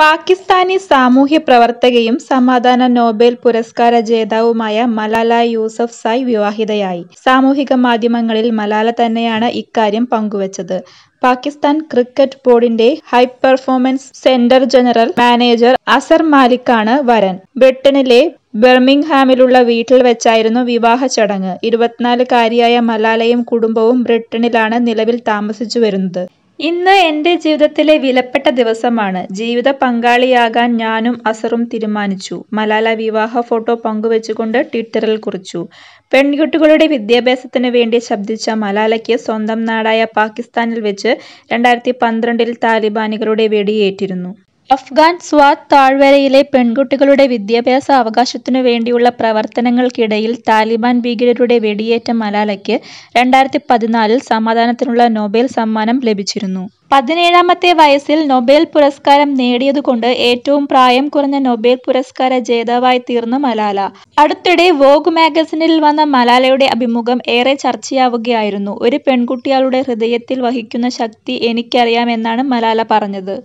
പാകിസ്ഥാനി സാമൂഹ്യ പ്രവർത്തകയും സമാധാന നോബേൽ പുരസ്കാര ജേതാവുമായ മലാല യൂസഫ് സായ് വിവാഹിതയായി സാമൂഹിക മാധ്യമങ്ങളിൽ മലാല തന്നെയാണ് ഇക്കാര്യം പങ്കുവച്ചത് പാകിസ്ഥാൻ ക്രിക്കറ്റ് ബോർഡിന്റെ high performance centre general manager Azhar മാലിക്കാണ് വരൻ ബ്രിട്ടനിലെ ബെർമിംഗ്ഹാമിലുള്ള വീട്ടിൽ വെച്ചായിരുന്നു വിവാഹ ചടങ്ങ് കാരിയായ മലാലയും കുടുംബവും ബ്രിട്ടനിലാണ് നിലവിൽ താമസിച്ചു വരുന്നത് ഇന്ന് എൻ്റെ ജീവിതത്തിലെ വിലപ്പെട്ട ദിവസമാണ് ജീവിത പങ്കാളിയാകാൻ ഞാനും അസറും തീരുമാനിച്ചു മലാല വിവാഹ ഫോട്ടോ പങ്കുവെച്ചുകൊണ്ട് ട്വിറ്ററിൽ കുറിച്ചു പെൺകുട്ടികളുടെ വിദ്യാഭ്യാസത്തിന് വേണ്ടി ശബ്ദിച്ച മലാലയ്ക്ക് സ്വന്തം നാടായ പാകിസ്ഥാനിൽ വെച്ച് രണ്ടായിരത്തി പന്ത്രണ്ടിൽ താലിബാനികളുടെ വെടിയേറ്റിരുന്നു അഫ്ഗാൻ സ്വാത് താഴ്വരയിലെ പെൺകുട്ടികളുടെ വിദ്യാഭ്യാസ അവകാശത്തിനു വേണ്ടിയുള്ള പ്രവർത്തനങ്ങൾക്കിടയിൽ താലിബാൻ ഭീകരരുടെ വെടിയേറ്റ മലാലയ്ക്ക് രണ്ടായിരത്തി പതിനാലിൽ സമാധാനത്തിനുള്ള നൊബേൽ സമ്മാനം ലഭിച്ചിരുന്നു പതിനേഴാമത്തെ വയസ്സിൽ നൊബേൽ പുരസ്കാരം നേടിയതുകൊണ്ട് ഏറ്റവും പ്രായം കുറഞ്ഞ നൊബേൽ പുരസ്കാര ജേതാവായി തീർന്നു മലാല അടുത്തിടെ വോഗ് മാഗസിനിൽ വന്ന മലാലയുടെ അഭിമുഖം ഏറെ ചർച്ചയാവുകയായിരുന്നു ഒരു പെൺകുട്ടിയാളുടെ ഹൃദയത്തിൽ വഹിക്കുന്ന ശക്തി എനിക്കറിയാമെന്നാണ് മലാല പറഞ്ഞത്